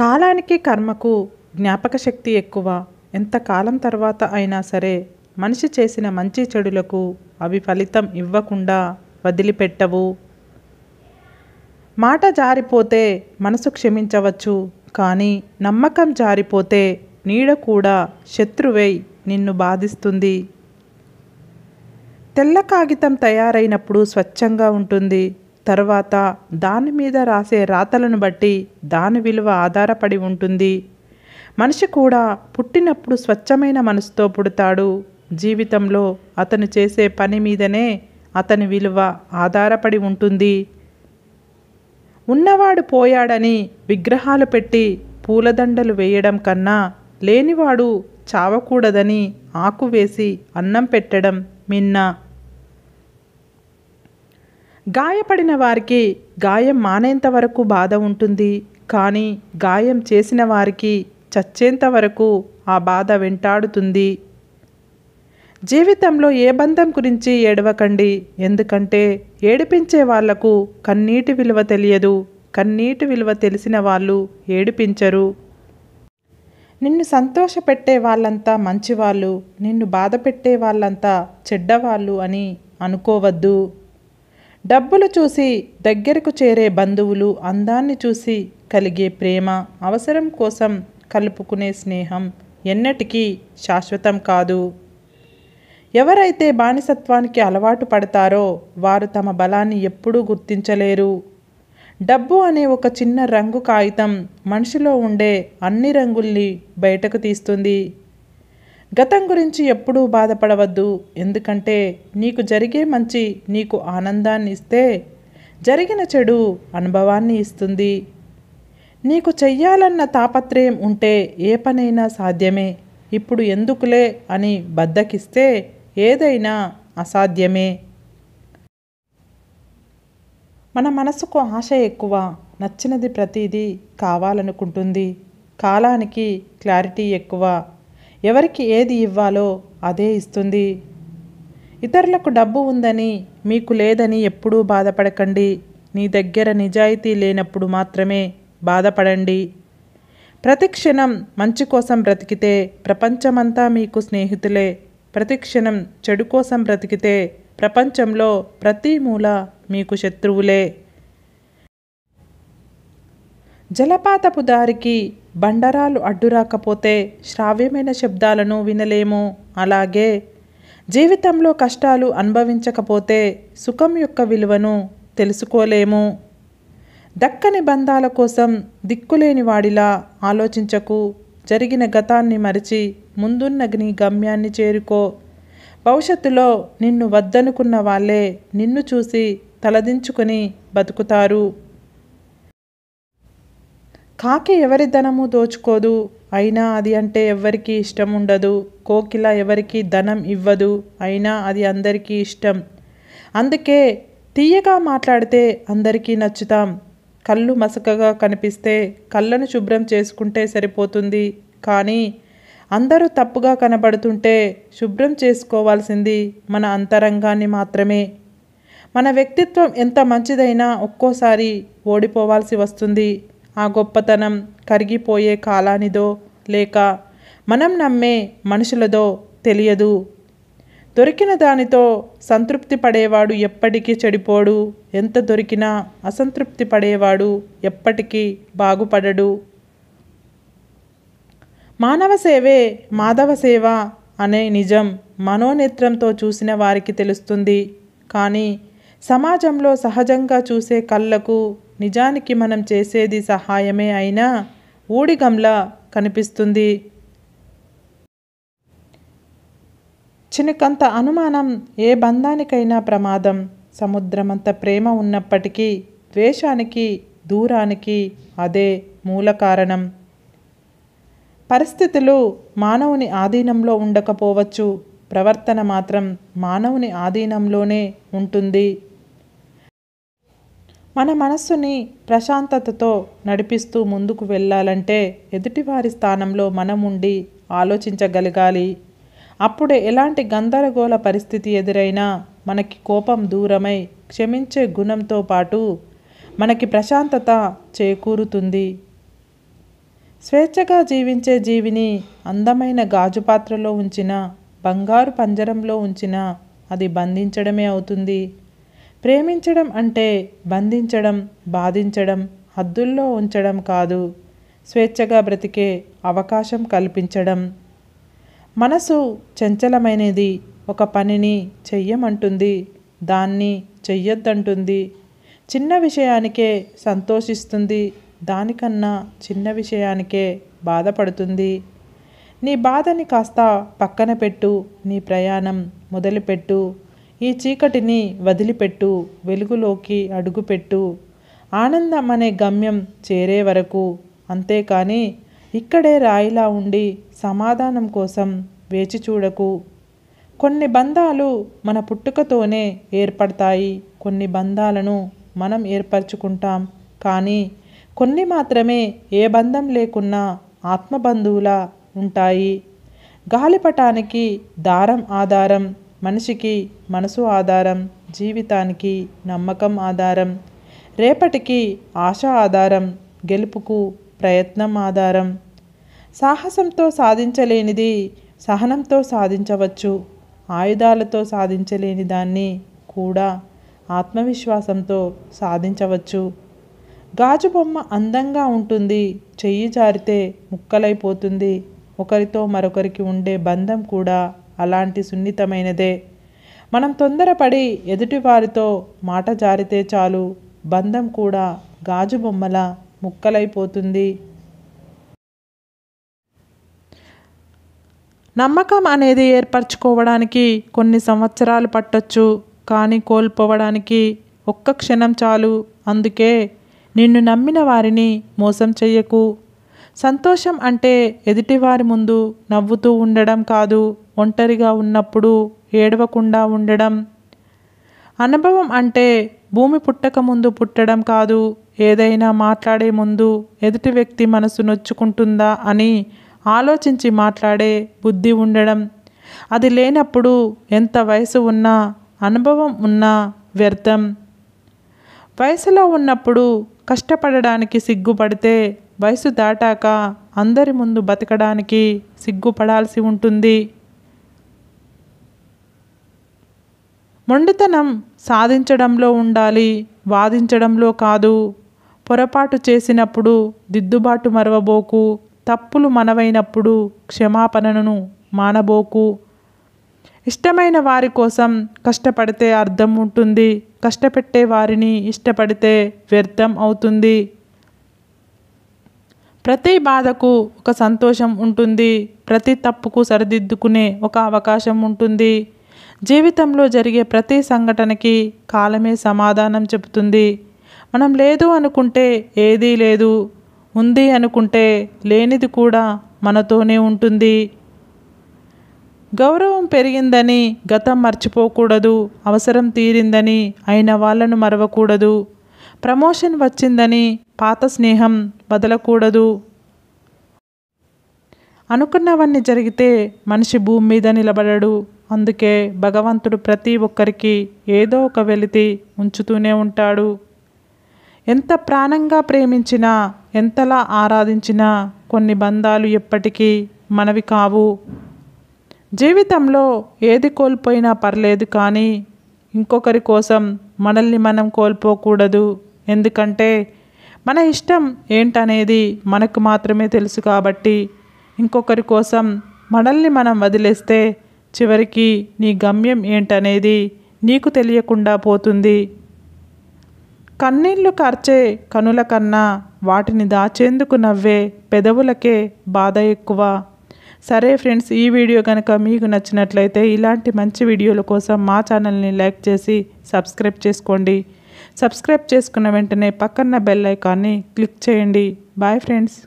కాలానికి కర్మకు జ్ఞాపక శక్తి ఎక్కువ ఎంత కాలం తర్వాత అయినా సరే మనిషి చేసిన మంచి చెడులకు అవి ఫలితం ఇవ్వకుండా వదిలిపెట్టవు మాట జారిపోతే మనసు క్షమించవచ్చు కానీ నమ్మకం జారిపోతే నీడ కూడా శత్రువై నిన్ను బాధిస్తుంది తెల్ల కాగితం తయారైనప్పుడు స్వచ్ఛంగా ఉంటుంది తర్వాత దాని మీద రాసే రాతలను బట్టి దాని విలువ ఆధారపడి ఉంటుంది మనిషి కూడా పుట్టినప్పుడు స్వచ్ఛమైన మనసుతో పుడతాడు జీవితంలో అతను చేసే పని మీదనే అతని విలువ ఆధారపడి ఉంటుంది ఉన్నవాడు పోయాడని విగ్రహాలు పెట్టి పూలదండలు వేయడం కన్నా లేనివాడు చావకూడదని ఆకు వేసి అన్నం పెట్టడం మిన్నా గాయపడిన వారికి గాయం మానేంత వరకు బాధ ఉంటుంది కానీ గాయం చేసిన వారికి చచ్చేంత వరకు ఆ బాధ వెంటాడుతుంది జీవితంలో ఏ బంధం గురించి ఏడవకండి ఎందుకంటే ఏడిపించే వాళ్లకు కన్నీటి విలువ తెలియదు కన్నీటి విలువ తెలిసిన వాళ్ళు ఏడిపించరు నిన్ను సంతోషపెట్టే వాళ్ళంతా మంచివాళ్ళు నిన్ను బాధ పెట్టే వాళ్ళంతా చెడ్డవాళ్ళు అని అనుకోవద్దు డబ్బులు చూసి దగ్గరకు చేరే బంధువులు అందాన్ని చూసి కలిగే ప్రేమ అవసరం కోసం కలుపుకునే స్నేహం ఎన్నటికీ శాశ్వతం కాదు ఎవరైతే బానిసత్వానికి అలవాటు పడతారో వారు తమ బలాన్ని ఎప్పుడూ గుర్తించలేరు డబ్బు అనే ఒక చిన్న రంగు కాగితం మనిషిలో ఉండే అన్ని రంగుల్ని బయటకు తీస్తుంది గతం గురించి ఎప్పుడూ బాధపడవద్దు ఎందుకంటే నీకు జరిగే మంచి నీకు ఆనందాన్ని ఇస్తే జరిగిన చెడు అనుభవాన్ని ఇస్తుంది నీకు చెయ్యాలన్న తాపత్రయం ఉంటే ఏ పనైనా సాధ్యమే ఇప్పుడు ఎందుకులే అని బద్దకిస్తే ఏదైనా అసాధ్యమే మన మనసుకు ఆశ ఎక్కువ నచ్చినది ప్రతిదీ కావాలనుకుంటుంది కాలానికి క్లారిటీ ఎక్కువ ఎవరికి ఏది ఇవ్వాలో అదే ఇస్తుంది ఇతరులకు డబ్బు ఉందని మీకు లేదని ఎప్పుడూ బాధపడకండి నీ దగ్గర నిజాయితీ లేనప్పుడు మాత్రమే బాధపడండి ప్రతిక్షణం మంచి కోసం బ్రతికితే ప్రపంచమంతా మీకు స్నేహితులే ప్రతిక్షణం చెడు కోసం బ్రతికితే ప్రపంచంలో ప్రతి మూల మీకు శత్రువులే జలపాతపు దారికి బండరాలు అడ్డురాకపోతే శ్రావ్యమైన శబ్దాలను వినలేము అలాగే జీవితంలో కష్టాలు అనుభవించకపోతే సుఖం యొక్క విలువను తెలుసుకోలేము దక్కని బంధాల కోసం దిక్కులేని వాడిలా ఆలోచించకు జరిగిన గతాన్ని మరిచి ముందున్న నీ గమ్యాన్ని చేరుకో భవిష్యత్తులో నిన్ను వద్దనుకున్న వాళ్ళే నిన్ను చూసి తలదించుకొని బతుకుతారు కాకి ఎవరి ధనము దోచుకోదు అయినా అది అంటే ఎవ్వరికీ ఇష్టం ఉండదు కోకిల ఎవరికి ధనం ఇవ్వదు అయినా అది అందరికీ ఇష్టం అందుకే తీయగా మాట్లాడితే అందరికీ నచ్చుతాం కళ్ళు మసకగా కనిపిస్తే కళ్ళను శుభ్రం చేసుకుంటే సరిపోతుంది కానీ అందరూ తప్పుగా కనబడుతుంటే శుభ్రం చేసుకోవాల్సింది మన అంతరంగాన్ని మాత్రమే మన వ్యక్తిత్వం ఎంత మంచిదైనా ఒక్కోసారి ఓడిపోవాల్సి వస్తుంది ఆ గొప్పతనం కరిగిపోయే కాలానిదో లేక మనం నమ్మే మనుషులదో తెలియదు దొరికిన దానితో సంతృప్తి పడేవాడు ఎప్పటికీ చెడిపోడు ఎంత దొరికినా అసంతృప్తి పడేవాడు ఎప్పటికీ బాగుపడడు మానవ సేవే మాధవ సేవ అనే నిజం మనోనేత్రంతో చూసిన వారికి తెలుస్తుంది కానీ సమాజంలో సహజంగా చూసే కళ్ళకు నిజానికి మనం చేసేది సహాయమే అయినా ఊడిగంలా కనిపిస్తుంది చినకంత అనుమానం ఏ బంధానికైనా ప్రమాదం సముద్రమంత ప్రేమ ఉన్నప్పటికీ ద్వేషానికి దూరానికి అదే మూల కారణం పరిస్థితులు మానవుని ఆధీనంలో ఉండకపోవచ్చు ప్రవర్తన మాత్రం మానవుని ఆధీనంలోనే ఉంటుంది మన మనస్సుని ప్రశాంతతతో నడిపిస్తూ ముందుకు వెళ్ళాలంటే ఎదుటివారి స్థానంలో మనముండి ఆలోచించగలగాలి అప్పుడే ఎలాంటి గందరగోళ పరిస్థితి ఎదురైనా మనకి కోపం దూరమై క్షమించే గుణంతో పాటు మనకి ప్రశాంతత చేకూరుతుంది స్వేచ్ఛగా జీవించే జీవిని అందమైన గాజు పాత్రలో ఉంచిన బంగారు పంజరంలో ఉంచిన అది బంధించడమే అవుతుంది ప్రేమించడం అంటే బంధించడం బాధించడం హద్దుల్లో ఉంచడం కాదు స్వేచ్ఛగా బ్రతికే అవకాశం కల్పించడం మనసు చంచలమైనది ఒక పనిని చెయ్యమంటుంది దాన్ని చెయ్యొద్దంటుంది చిన్న విషయానికే సంతోషిస్తుంది దానికన్నా చిన్న విషయానికే బాధపడుతుంది నీ బాధని కాస్త పక్కన పెట్టు నీ ప్రయాణం మొదలుపెట్టు ఈ చీకటిని వదిలిపెట్టు వెలుగులోకి అడుగుపెట్టు ఆనందం అనే గమ్యం చేరే వరకు అంతేకాని ఇక్కడే రాయిలా ఉండి సమాధానం కోసం వేచి చూడకు కొన్ని బంధాలు మన పుట్టుకతోనే ఏర్పడతాయి కొన్ని బంధాలను మనం ఏర్పరచుకుంటాం కానీ కొన్ని మాత్రమే ఏ బంధం లేకున్నా ఆత్మబంధువులా ఉంటాయి గాలిపటానికి దారం ఆధారం మనిషికి మనసు ఆధారం జీవితానికి నమ్మకం ఆధారం రేపటికి ఆశ ఆధారం గెలుపుకు ప్రయత్నం ఆధారం సాహసంతో సాధించలేనిది సహనంతో సాధించవచ్చు ఆయుధాలతో సాధించలేని దాన్ని కూడా ఆత్మవిశ్వాసంతో సాధించవచ్చు గాజు బొమ్మ అందంగా ఉంటుంది చెయ్యి జారితే ముక్కలైపోతుంది ఒకరితో మరొకరికి ఉండే బంధం కూడా అలాంటి సున్నితమైనదే మనం తొందరపడి ఎదుటివారితో మాట జారితే చాలు బంధం కూడా గాజు బొమ్మల ముక్కలైపోతుంది నమ్మకం అనేది ఏర్పరచుకోవడానికి కొన్ని సంవత్సరాలు పట్టొచ్చు కానీ కోల్పోవడానికి ఒక్క క్షణం చాలు అందుకే నిన్ను నమ్మిన వారిని మోసం చెయ్యకు సంతోషం అంటే ఎదుటివారి ముందు నవ్వుతూ ఉండడం కాదు ఒంటరిగా ఉన్నప్పుడు ఏడవకుండా ఉండడం అనుభవం అంటే భూమి పుట్టక ముందు పుట్టడం కాదు ఏదైనా మాట్లాడే ముందు ఎదుటి వ్యక్తి మనసు నొచ్చుకుంటుందా అని ఆలోచించి మాట్లాడే బుద్ధి ఉండడం అది లేనప్పుడు ఎంత వయసు ఉన్నా అనుభవం ఉన్నా వ్యర్థం వయసులో ఉన్నప్పుడు కష్టపడడానికి సిగ్గుపడితే వయసు దాటాక అందరి ముందు బతకడానికి సిగ్గుపడాల్సి ఉంటుంది మొండితనం సాధించడంలో ఉండాలి వాదించడంలో కాదు పొరపాటు చేసినప్పుడు దిద్దుబాటు మరవబోకు తప్పులు మనవైనప్పుడు క్షమాపణను మానబోకు ఇష్టమైన వారి కోసం కష్టపడితే అర్థం ఉంటుంది కష్టపెట్టే వారిని ఇష్టపడితే వ్యర్థం అవుతుంది ప్రతి బాధకు ఒక సంతోషం ఉంటుంది ప్రతి తప్పుకు సరిదిద్దుకునే ఒక అవకాశం ఉంటుంది జీవితంలో జరిగే ప్రతి సంఘటనకి కాలమే సమాధానం చెబుతుంది మనం లేదు అనుకుంటే ఏదీ లేదు ఉంది అనుకుంటే లేనిది కూడా మనతోనే ఉంటుంది గౌరవం పెరిగిందని గతం మర్చిపోకూడదు అవసరం తీరిందని అయిన వాళ్ళను మరవకూడదు ప్రమోషన్ వచ్చిందని పాత స్నేహం వదలకూడదు అనుకున్నవన్నీ జరిగితే మనిషి భూమి మీద నిలబడడు అందుకే భగవంతుడు ప్రతి ఒక్కరికి ఏదో ఒక వెలితి ఉంచుతూనే ఉంటాడు ఎంత ప్రాణంగా ప్రేమించినా ఎంతలా ఆరాధించినా కొన్ని బంధాలు ఎప్పటికీ మనవి కావు జీవితంలో ఏది కోల్పోయినా పర్లేదు కానీ ఇంకొకరి కోసం మనల్ని మనం కోల్పోకూడదు ఎందుకంటే మన ఇష్టం ఏంటనేది మనకు మాత్రమే తెలుసు కాబట్టి ఇంకొకరి కోసం మనల్ని మనం వదిలేస్తే చివరికి నీ గమ్యం ఏంటనేది నీకు తెలియకుండా పోతుంది కన్నీళ్లు కార్చే కనుల కన్నా వాటిని దాచేందుకు నవ్వే పెదవులకే బాధ ఎక్కువ సరే ఫ్రెండ్స్ ఈ వీడియో కనుక మీకు నచ్చినట్లయితే ఇలాంటి మంచి వీడియోల కోసం మా ఛానల్ని లైక్ చేసి సబ్స్క్రైబ్ చేసుకోండి సబ్స్క్రైబ్ చేసుకున్న వెంటనే పక్కన బెల్ ఐకాన్ని క్లిక్ చేయండి బాయ్ ఫ్రెండ్స్